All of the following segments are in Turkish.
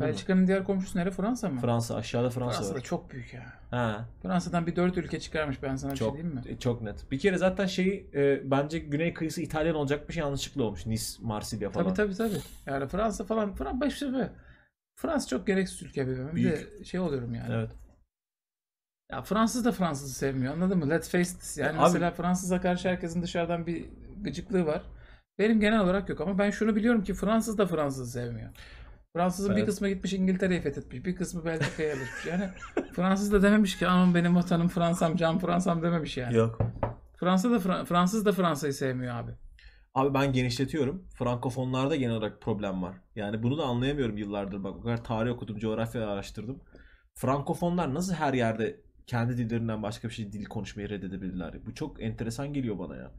Belçika'nın diğer komşusu nere? Fransa mı? Fransa. Aşağıda Fransa, Fransa da çok büyük ya. Ha. Fransa'dan bir dört ülke çıkarmış ben sana çok, bir şey diyeyim mi? E, çok net. Bir kere zaten şeyi e, bence güney kıyısı İtalyan olacakmış şey yanlışlıkla olmuş. Nice, Marsilya falan. Tabii tabii tabii. Yani Fransa falan. Fransa, beş, Fransa çok gereksiz ülke bebeğim. Büyük. Bir de şey oluyorum yani. Evet. Ya Fransız da Fransız'ı sevmiyor anladın mı? Let's face it. Yani Abi, mesela Fransız'a karşı herkesin dışarıdan bir gıcıklığı var. Benim genel olarak yok ama ben şunu biliyorum ki Fransız da Fransız'ı sevmiyor. Fransızın evet. bir kısmı gitmiş İngiltere'yi fethetmiş. Bir kısmı Belçika'ya alışmış. Yani Fransız da dememiş ki aman benim vatanım Fransa'm, can Fransa'm dememiş yani. Yok. Fransa da Fransız da Fransa'yı sevmiyor abi. Abi ben genişletiyorum. Frankofonlarda genel olarak problem var. Yani bunu da anlayamıyorum yıllardır. Bak o kadar tarih okudum, coğrafya araştırdım. Frankofonlar nasıl her yerde kendi dillerinden başka bir şey dil konuşmayı reddedebilirler? Bu çok enteresan geliyor bana ya.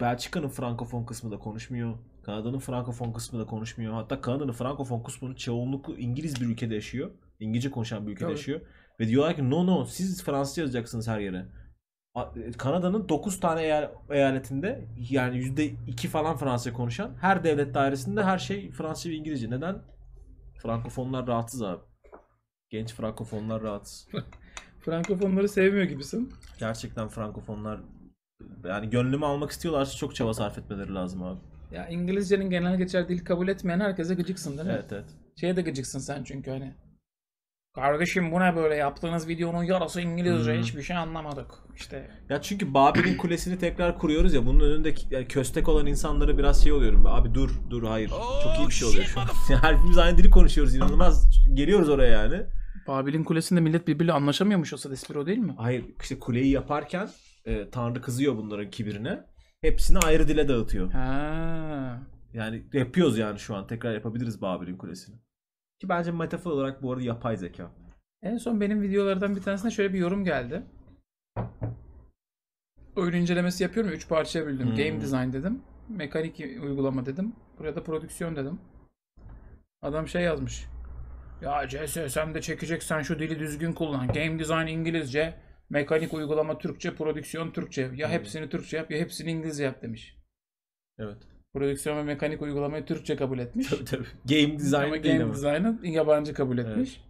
Belçika'nın Frankofon kısmı da konuşmuyor. Kanada'nın Frankofon kısmı da konuşmuyor. Hatta Kanada'nın Frankofon kısmının çoğunluklu İngiliz bir ülkede yaşıyor. İngilizce konuşan bir ülkede evet. yaşıyor. Ve diyorlar ki no no siz Fransızca yazacaksınız her yere. E, Kanada'nın 9 tane eyaletinde yani %2 falan Fransızca konuşan her devlet dairesinde her şey Fransızca ve İngilizce. Neden? Frankofonlar rahatsız abi. Genç frankofonlar rahatsız. Frankofonları sevmiyor gibisin. Gerçekten frankofonlar yani gönlümü almak istiyorlarsa çok çaba sarf etmeleri lazım abi. Ya İngilizcenin genel geçer dil kabul etmeyen herkese gıcıksın değil mi? Evet evet. Şeye de gıcıksın sen çünkü hani. Kardeşim bu ne böyle yaptığınız videonun yarısı İngilizce hmm. hiçbir şey anlamadık. işte. Ya çünkü Babil'in kulesini tekrar kuruyoruz ya bunun önünde yani köstek olan insanlara biraz şey oluyorum. Abi dur dur hayır. Çok iyi bir şey oluyor şu an. Yani aynı dili konuşuyoruz inanılmaz. Geliyoruz oraya yani. Babil'in kulesinde millet birbiriyle anlaşamıyormuş olsa Sadespiro değil mi? Hayır işte kuleyi yaparken e, Tanrı kızıyor bunların kibirine. Hepsini ayrı dile dağıtıyor. Ha. Yani yapıyoruz yani şu an. Tekrar yapabiliriz Babil'in Kulesi'ni. Ki bence metafor olarak bu arada yapay zeka. En son benim videolardan bir tanesine şöyle bir yorum geldi. Oyun incelemesi yapıyorum üç 3 parçaya böldüm. Hmm. Game design dedim. Mekanik uygulama dedim. Buraya da prodüksiyon dedim. Adam şey yazmış. Ya de çekeceksen şu dili düzgün kullan. Game design İngilizce. Mekanik uygulama Türkçe, prodüksiyon Türkçe. Ya hmm. hepsini Türkçe yap ya hepsini İngilizce yap demiş. Evet. Prodüksiyon ve mekanik uygulamayı Türkçe kabul etmiş. Tabii tabii. Game design ama değil game design'ı yabancı kabul etmiş.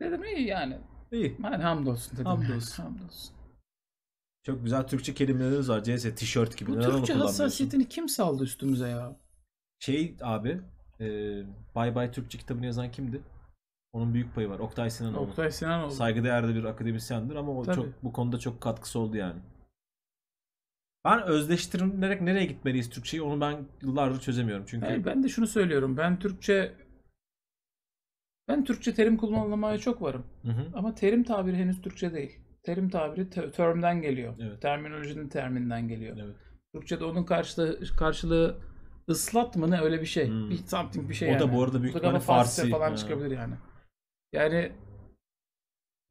Evet. Dedim iyi yani. İyi. Ben hamdolsun dedim. Hamdolsun. Yani. Hamdolsun. Çok güzel Türkçe kelimeleriniz var. CS tişört gibi. Bu Neden Türkçe hassasiyetini kim saldı üstümüze ya? Şey abi e, Bye Bye Türkçe kitabını yazan kimdi? Onun büyük payı var. Oktay Sinanoğlu. Oktay Sinanoğlu. Saygıdeğer bir akademisyendir ama o Tabii. çok bu konuda çok katkısı oldu yani. Ben özdeştirilerek nereye gitmeliyiz Türkçeyi onu ben yıllardır çözemiyorum çünkü. Yani ben de şunu söylüyorum. Ben Türkçe ben Türkçe terim kullanmaya çok varım. Hı hı. Ama terim tabiri henüz Türkçe değil. Terim tabiri te- term'den geliyor. Evet. Terminolojinin terminden geliyor. Evet. Türkçe'de onun karşılığı, karşılığı ıslat mı ne öyle bir şey. Hmm. Bir something bir şey o yani. O da bu arada büyük ihtimalle Farsi. falan ha. çıkabilir yani. Yani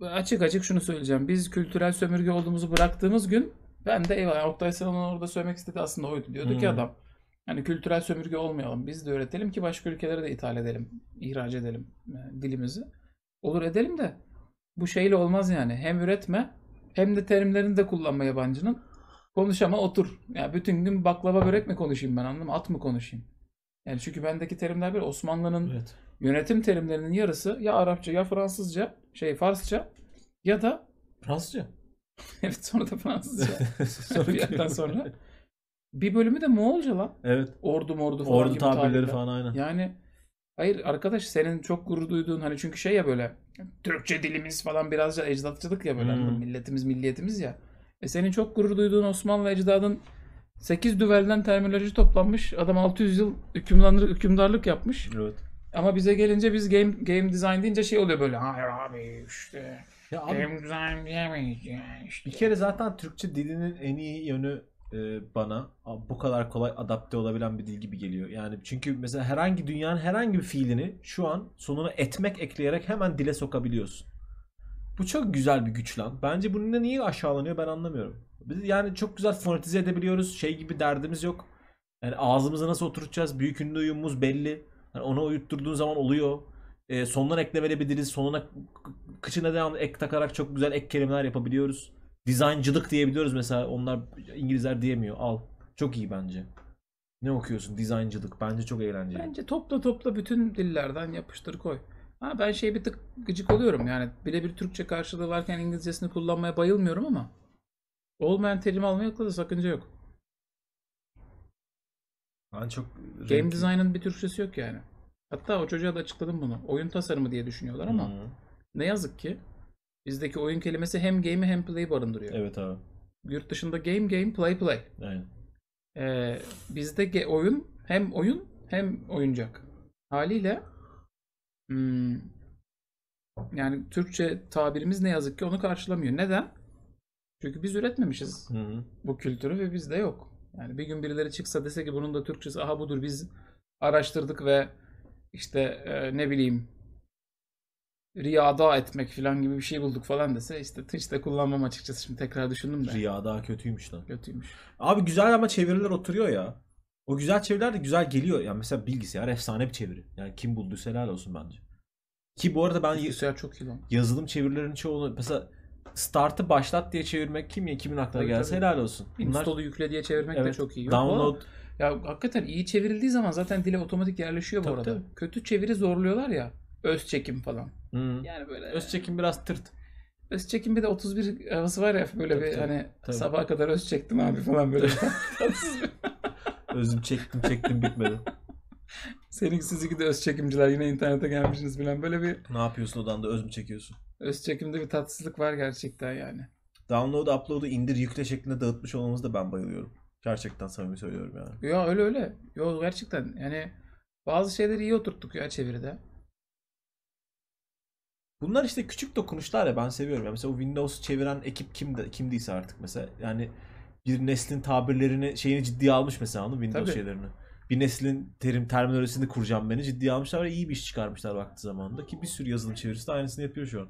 açık açık şunu söyleyeceğim. Biz kültürel sömürge olduğumuzu bıraktığımız gün ben de eyvallah yani Oktay Sanal'ın orada söylemek istediği aslında oydu. Diyordu hmm. ki adam yani kültürel sömürge olmayalım. Biz de öğretelim ki başka ülkelere de ithal edelim. ihraç edelim yani e, dilimizi. Olur edelim de bu şeyle olmaz yani. Hem üretme hem de terimlerini de kullanma yabancının. Konuş ama otur. Ya yani bütün gün baklava börek mi konuşayım ben anladın At mı konuşayım? Yani çünkü bendeki terimler bir Osmanlı'nın evet yönetim terimlerinin yarısı ya Arapça ya Fransızca, şey Farsça ya da Fransızca. evet sonra da Fransızca. sonra bir yerden sonra. Bir bölümü de Moğolca lan. Evet. Ordu mordu falan Ordu tabirleri falan aynı Yani hayır arkadaş senin çok gurur duyduğun hani çünkü şey ya böyle Türkçe dilimiz falan birazca ecdatçılık ya böyle hmm. milletimiz milliyetimiz ya. E senin çok gurur duyduğun Osmanlı ecdadın 8 düvelden terminoloji toplanmış. Adam 600 yıl hükümdarlık, hükümdarlık yapmış. Evet. Ama bize gelince biz game game design deyince şey oluyor böyle. Hayır abi işte Ya abi, game design diyemeyiz yani işte. bir kere zaten Türkçe dilinin en iyi yönü e, bana bu kadar kolay adapte olabilen bir dil gibi geliyor. Yani çünkü mesela herhangi dünyanın herhangi bir fiilini şu an sonuna etmek ekleyerek hemen dile sokabiliyorsun. Bu çok güzel bir güç lan. Bence bununla niye aşağılanıyor ben anlamıyorum. Biz yani çok güzel fonetize edebiliyoruz. Şey gibi derdimiz yok. Yani ağzımıza nasıl oturtacağız? Büyük ünlü uyumumuz belli. Yani onu uyutturduğun zaman oluyor. E, sondan ek verebiliriz. Sonuna kıçına devam ek takarak çok güzel ek kelimeler yapabiliyoruz. Dizayncılık diyebiliyoruz mesela. Onlar İngilizler diyemiyor. Al. Çok iyi bence. Ne okuyorsun? Dizayncılık. Bence çok eğlenceli. Bence topla topla bütün dillerden yapıştır koy. Ha ben şey bir tık gıcık oluyorum yani bile bir Türkçe karşılığı varken İngilizcesini kullanmaya bayılmıyorum ama olmayan terim almaya da sakınca yok. Ben çok Game design'ın bir Türkçesi yok yani. Hatta o çocuğa da açıkladım bunu. Oyun tasarımı diye düşünüyorlar ama Hı. ne yazık ki bizdeki oyun kelimesi hem game hem play barındırıyor. Evet abi. Yurt dışında game game play play. Aynen. Ee, bizde ge- oyun hem oyun hem oyuncak. Haliyle hmm, yani Türkçe tabirimiz ne yazık ki onu karşılamıyor. Neden? Çünkü biz üretmemişiz hı bu kültürü ve bizde yok. Yani bir gün birileri çıksa dese ki bunun da Türkçesi aha budur biz araştırdık ve işte e, ne bileyim riyada etmek falan gibi bir şey bulduk falan dese işte hiç de kullanmam açıkçası şimdi tekrar düşündüm de. Riyada kötüymüş lan. Kötüymüş. Abi güzel ama çeviriler oturuyor ya. O güzel çeviriler de güzel geliyor. Yani mesela bilgisayar efsane bir çeviri. Yani kim bulduysa helal olsun bence. Ki bu arada ben bilgisayar çok iyi lan. yazılım çevirilerin çoğunu mesela startı başlat diye çevirmek kim ya kimin aklına Tabii, gelse tabii. helal olsun. Bunlar Install'u yükle diye çevirmek de Evet. çok iyi. Yok, download oğlum. Ya hakikaten iyi çevirildiği zaman zaten dile otomatik yerleşiyor Tabii, bu arada. tabii. Kötü çeviri zorluyorlar ya. Öz çekim falan. Hı. Hmm. Yani böyle öz, Öz çekim biraz tırt. çekim bir de 31 havası var ya böyle Tabii, bir tabii, hani tabii. sabaha kadar öz çektim abi falan böyle. Özüm çektim çektim bitmedi. Seninkisiz iki de öz çekimciler yine internete gelmişsiniz bilen böyle bir... Ne yapıyorsun odanda öz mü çekiyorsun? Öz çekimde bir tatsızlık var gerçekten yani. Download, upload'u indir, yükle şeklinde dağıtmış olmamız da ben bayılıyorum. Gerçekten samimi söylüyorum yani. Ya öyle öyle. Yo gerçekten yani bazı şeyleri iyi oturttuk ya çeviride. Bunlar işte küçük dokunuşlar ya ben seviyorum. Yani mesela o Windows çeviren ekip kimdi, kimdiyse artık mesela. Yani bir neslin tabirlerini şeyini ciddiye almış mesela onu Windows Tabii. şeylerini bir neslin terim terminolojisini kuracağım beni ciddiye almışlar ve iyi bir iş çıkarmışlar vakti zamanında ki bir sürü yazılım çevirisi de aynısını yapıyor şu an.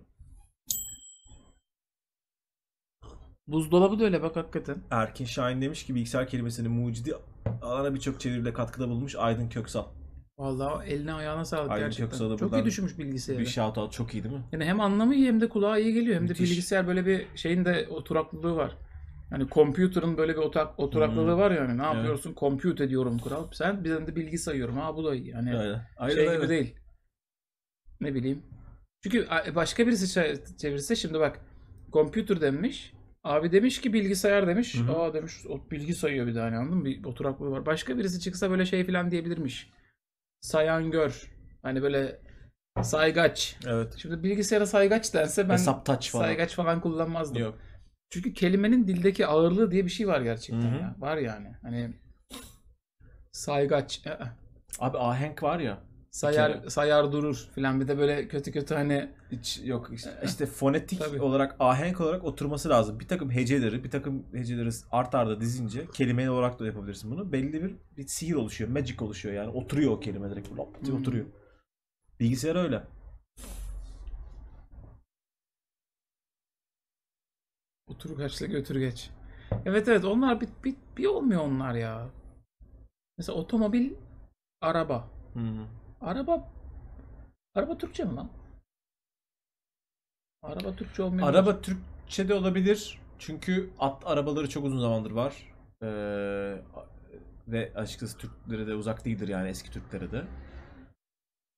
Buzdolabı da öyle bak hakikaten. Erkin Şahin demiş ki bilgisayar kelimesinin mucidi alana birçok çeviride katkıda bulmuş Aydın Köksal. Vallahi eline ayağına sağlık Aydın gerçekten. Köksal'a çok iyi düşünmüş bilgisayarı. Bir shout out çok iyi değil mi? Yani hem anlamı iyi hem de kulağa iyi geliyor. Hem Müthiş. de bilgisayar böyle bir şeyin de oturaklılığı var. Hani computer'ın böyle bir otak, oturaklılığı hmm. var ya hani ne evet. yapıyorsun? Compute ediyorum kural. Sen ben de bilgi sayıyorum. Ha bu da iyi. Hani aynen. Aynen, şey aynen. gibi değil. Ne bileyim. Çünkü e, başka birisi çevirse şimdi bak computer demiş. Abi demiş ki bilgisayar demiş. Hı-hı. Aa demiş o bilgi sayıyor bir tane hani anladın mı? Bir oturaklığı var. Başka birisi çıksa böyle şey falan diyebilirmiş. Sayan gör. Hani böyle saygaç. Evet. Şimdi bilgisayara saygaç dense ben Hesaptaç falan. saygaç falan kullanmazdım. Yok. Çünkü kelimenin dildeki ağırlığı diye bir şey var gerçekten Hı-hı. ya. Var yani. Hani saygaç. E, e. Abi ahenk var ya. Sayar Kelime. sayar durur filan bir de böyle kötü kötü hani hiç yok işte, işte fonetik Tabii. olarak ahenk olarak oturması lazım. Bir takım heceleri, bir takım heceleri art arda dizince kelime olarak da yapabilirsin bunu. Belli bir, bir sihir oluşuyor, magic oluşuyor yani. Oturuyor o kelime direkt lop hmm. oturuyor. Bilgisayar öyle. Uturgaçla götür geç. Evet evet onlar bir, bir, bir olmuyor onlar ya. Mesela otomobil, araba. Hmm. Araba Araba Türkçe mi lan? Araba Türkçe olmuyor. Araba Türkçe de olabilir. Çünkü at arabaları çok uzun zamandır var. Ee, ve açıkçası Türklere de uzak değildir yani eski Türklere de.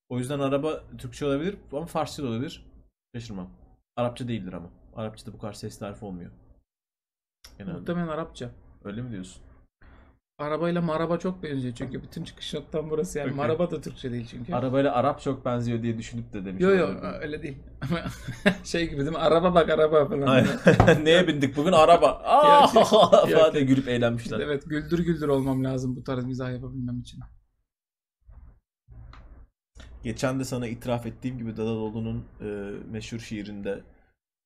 O yüzden araba Türkçe olabilir ama Farsça da olabilir. Şaşırmam. Arapça değildir ama. Arapçada bu kadar ses tarifi olmuyor. Genelde. Muhtemelen Arapça. Öyle mi diyorsun? Arabayla maraba çok benziyor çünkü bütün çıkış noktam burası yani. Okay. Maraba da Türkçe değil çünkü. Arabayla Arap çok benziyor diye düşünüp de demiş. Yok yok öyle değil. şey gibi değil mi? Araba bak araba falan. Neye bindik bugün? Araba. Aa falan diye gülüp eğlenmişler. Evet güldür güldür olmam lazım bu tarz mizah yapabilmem için. Geçen de sana itiraf ettiğim gibi Dadaloğlu'nun e, meşhur şiirinde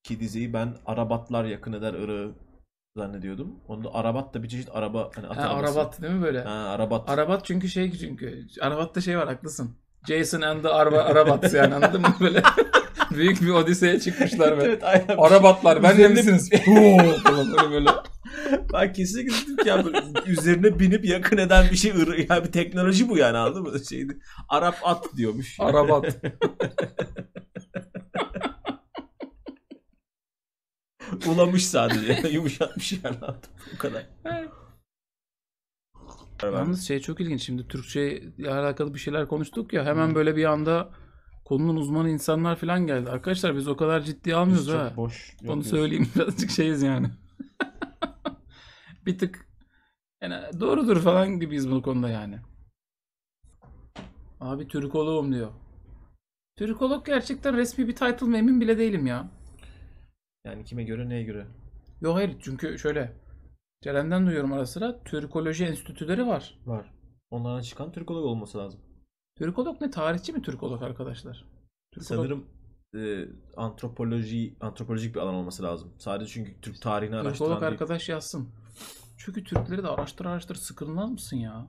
ki diziyi ben Arabatlar yakın eder Irak'ı zannediyordum. Onda Arabat da bir çeşit araba. Hani ha, Arabat değil mi böyle? Ha, Arabat. Arabat çünkü şey çünkü. Arabat'ta şey var haklısın. Jason and the Arba Arabat yani anladın mı böyle? Büyük bir odiseye çıkmışlar böyle. evet, aynen. Arabatlar ben de misiniz? falan hani böyle. Ben kesinlikle dedim ki yani üzerine binip yakın eden bir şey ırı. yani bir teknoloji bu yani anladın mı? Şeydi. Arap at diyormuş. Arabat. Ulamış sadece. Yumuşatmış yani adam. Bu kadar. Yalnız şey çok ilginç şimdi Türkçe ile alakalı bir şeyler konuştuk ya hemen böyle bir anda konunun uzmanı insanlar falan geldi. Arkadaşlar biz o kadar ciddi almıyoruz Biz çok ha. boş Onu söyleyeyim birazcık şeyiz yani. bir tık yani doğrudur falan gibiyiz bu konuda yani. Abi Türkoloğum diyor. Türkolog gerçekten resmi bir title mı emin bile değilim ya. Yani kime göre neye göre? Yok hayır çünkü şöyle. Ceren'den duyuyorum ara sıra. Türkoloji enstitüleri var. Var. Onlardan çıkan Türkolog olması lazım. Türkolog ne? Tarihçi mi Türkolog arkadaşlar? Türkolog... Sanırım e, antropoloji antropolojik bir alan olması lazım. Sadece çünkü Türk tarihini araştıran Türkolog arkadaş yazsın. Çünkü Türkleri de araştır araştır sıkılmaz mısın ya?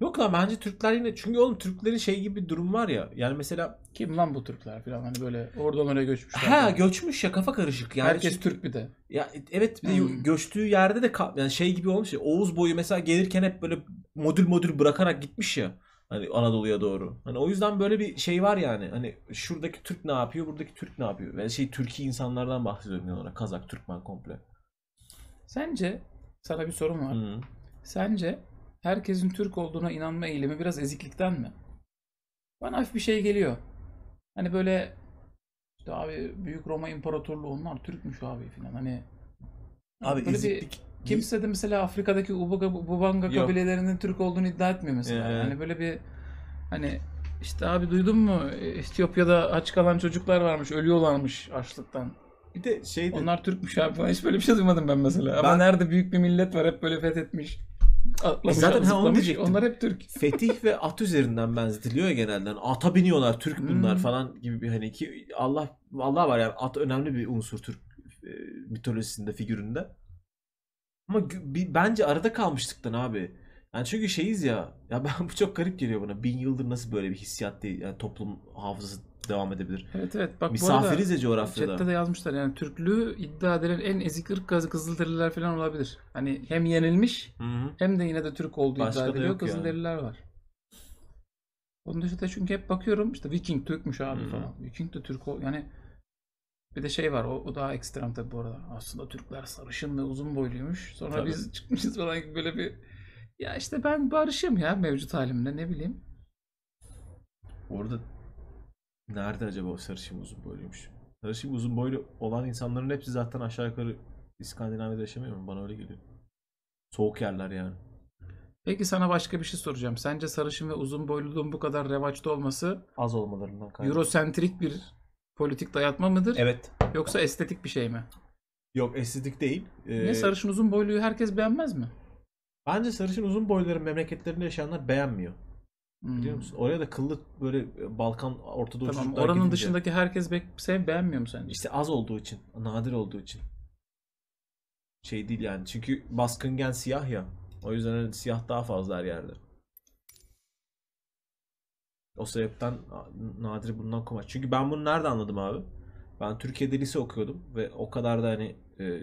Yok lan bence Türkler yine çünkü oğlum Türklerin şey gibi bir durum var ya. Yani mesela Kim lan bu Türkler falan hani böyle oradan oraya göçmüş ha falan. göçmüş ya kafa karışık yani. Herkes çünkü- Türk bir de. Ya evet bir de Hmm. göçtüğü yerde de yani şey gibi olmuş ya. Oğuz boyu mesela gelirken hep böyle modül modül bırakarak gitmiş ya. Hani Anadolu'ya doğru. Hani o yüzden böyle bir şey var yani. Hani şuradaki Türk ne yapıyor, buradaki Türk ne yapıyor? yani şey Türkiye insanlardan bahsediyorum genel olarak. Kazak, Türkmen komple. Sence sana bir sorum var. Hı. Sence herkesin Türk olduğuna inanma eğilimi biraz eziklikten mi? Bana hafif bir şey geliyor. Hani böyle işte abi Büyük Roma İmparatorluğu onlar Türkmüş abi falan hani. Abi böyle eziklik. Bir, kimse de mesela Afrika'daki Ubaga, Bubanga kabilelerinin Türk olduğunu iddia etmiyor mesela. Ee. Hani böyle bir hani işte abi duydun mu Etiyopya'da aç kalan çocuklar varmış ölüyorlarmış açlıktan. Bir de şeydi. Onlar Türkmüş abi falan hiç böyle bir şey duymadım ben mesela. Ben... Ama nerede büyük bir millet var hep böyle fethetmiş. Atlamış, e, zaten onu diyecektim. Onlar hep Türk. Fetih ve at üzerinden benzetiliyor ya genelde. ata biniyorlar Türk hmm. bunlar falan gibi bir hani ki Allah Allah var yani at önemli bir unsur Türk e, mitolojisinde figüründe. Ama bir, bence arada kalmıştıktan abi. Yani çünkü şeyiz ya. Ya ben bu çok garip geliyor bana. Bin yıldır nasıl böyle bir hissiyat değil. Yani toplum hafızası devam edebilir. Evet evet. Bak, Misafiriz ya coğrafyada. Chatte de yazmışlar yani Türklüğü iddia edilen en ezik ırk gazı Kızılderililer falan olabilir. Hani hem yenilmiş Hı-hı. hem de yine de Türk olduğu Başka iddia ediliyor. Kızılderililer yani. var. Onun dışında çünkü hep bakıyorum işte Viking Türkmüş abi Hı-hı. falan. Viking de Türk ol yani bir de şey var o, o daha ekstrem tabi bu arada. Aslında Türkler sarışın ve uzun boyluymuş. Sonra tabii. biz çıkmışız falan gibi böyle bir ya işte ben barışım ya mevcut halimle ne bileyim. Orada Nerede acaba o sarışın uzun boyluymuş? Sarışın uzun boylu olan insanların hepsi zaten aşağı yukarı İskandinavya'da yaşamıyor mu? Bana öyle geliyor. Soğuk yerler yani. Peki sana başka bir şey soracağım. Sence sarışın ve uzun boyluluğun bu kadar revaçta olması az olmalarından kaynaklı. Eurosentrik bir politik dayatma mıdır? Evet. Yoksa estetik bir şey mi? Yok estetik değil. Ee, Ne sarışın uzun boyluyu herkes beğenmez mi? Bence sarışın uzun boyluların memleketlerinde yaşayanlar beğenmiyor. Hmm. Biliyor musun? Oraya da kıllı böyle e, Balkan Ortadoğu tamam, çocuklar Oranın gidince. dışındaki herkes be sev beğenmiyor mu sence? İşte az olduğu için. Nadir olduğu için. Şey değil yani. Çünkü baskıngen siyah ya. O yüzden siyah daha fazla her yerde. O sebepten Nadir bundan komaç. Çünkü ben bunu nerede anladım abi? Ben Türkiye'de lise okuyordum ve o kadar da hani e,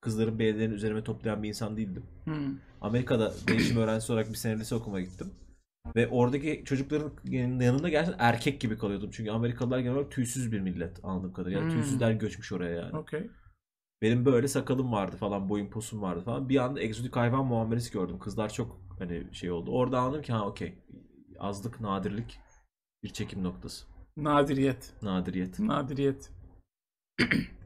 kızların beğenilerini üzerime toplayan bir insan değildim. Hmm. Amerika'da değişim öğrencisi olarak bir sene lise okumaya gittim. Ve oradaki çocukların yanında gerçekten erkek gibi kalıyordum. Çünkü Amerikalılar genel olarak tüysüz bir millet anladığım kadarıyla. Yani hmm. tüysüzler göçmüş oraya yani. Okay. Benim böyle sakalım vardı falan, boyun posum vardı falan. Bir anda egzotik hayvan muamelesi gördüm. Kızlar çok hani şey oldu. Orada anladım ki ha okey. Azlık, nadirlik bir çekim noktası. Nadiriyet. Nadiriyet. Nadiriyet.